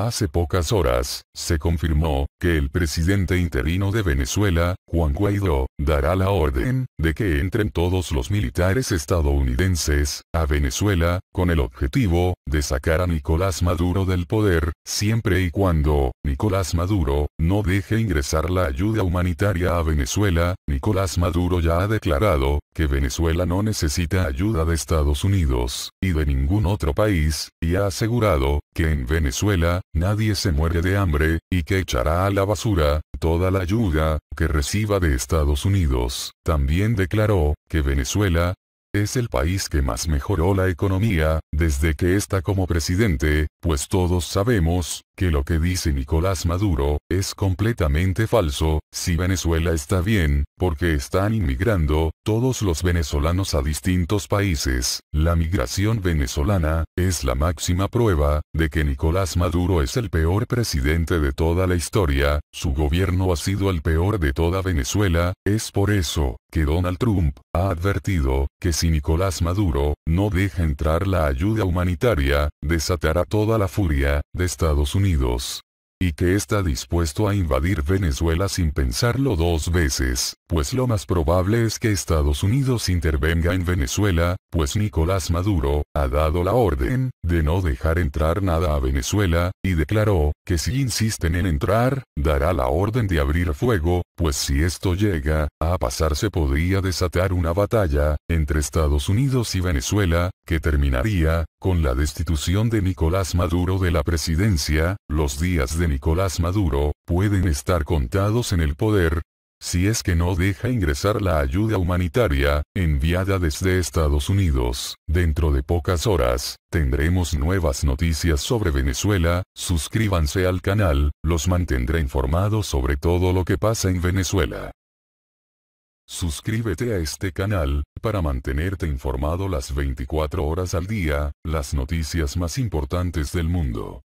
Hace pocas horas, se confirmó, que el presidente interino de Venezuela, Juan Guaidó, dará la orden, de que entren todos los militares estadounidenses, a Venezuela, con el objetivo, de sacar a Nicolás Maduro del poder, siempre y cuando, Nicolás Maduro, no deje ingresar la ayuda humanitaria a Venezuela, Nicolás Maduro ya ha declarado, que Venezuela no necesita ayuda de Estados Unidos, y de ningún otro país, y ha asegurado, que en Venezuela, nadie se muere de hambre, y que echará a la basura, toda la ayuda, que reciba de Estados Unidos. También declaró, que Venezuela, es el país que más mejoró la economía, desde que está como presidente, pues todos sabemos, que lo que dice Nicolás Maduro, es completamente falso, si Venezuela está bien, porque están inmigrando, todos los venezolanos a distintos países. La migración venezolana, es la máxima prueba, de que Nicolás Maduro es el peor presidente de toda la historia, su gobierno ha sido el peor de toda Venezuela, es por eso, que Donald Trump, ha advertido, que si Nicolás Maduro, no deja entrar la ayuda humanitaria, desatará toda la furia, de Estados Unidos y que está dispuesto a invadir Venezuela sin pensarlo dos veces, pues lo más probable es que Estados Unidos intervenga en Venezuela, pues Nicolás Maduro, ha dado la orden, de no dejar entrar nada a Venezuela, y declaró, que si insisten en entrar, dará la orden de abrir fuego, pues si esto llega, a pasar se podría desatar una batalla, entre Estados Unidos y Venezuela, que terminaría, con la destitución de Nicolás Maduro de la presidencia, los días de Nicolás Maduro, pueden estar contados en el poder, si es que no deja ingresar la ayuda humanitaria, enviada desde Estados Unidos, dentro de pocas horas, tendremos nuevas noticias sobre Venezuela, suscríbanse al canal, los mantendré informados sobre todo lo que pasa en Venezuela. Suscríbete a este canal, para mantenerte informado las 24 horas al día, las noticias más importantes del mundo.